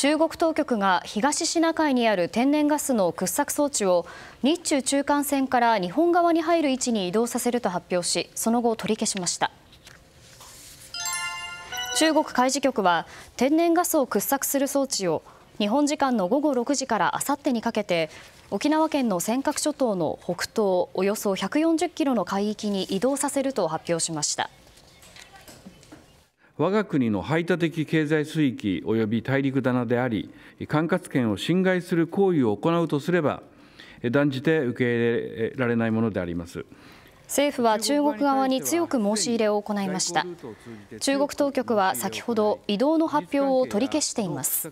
中国当局が東シナ海にある天然ガスの掘削装置を日中中間線から日本側に入る位置に移動させると発表しその後、取り消しました中国海事局は天然ガスを掘削する装置を日本時間の午後6時からあさってにかけて沖縄県の尖閣諸島の北東およそ140キロの海域に移動させると発表しました。我が国の排他的経済水域及び大陸棚であり管轄権を侵害する行為を行うとすれば断じて受け入れられないものであります。政府は中国側に強く申し入れを行いました中国当局は先ほど移動の発表を取り消しています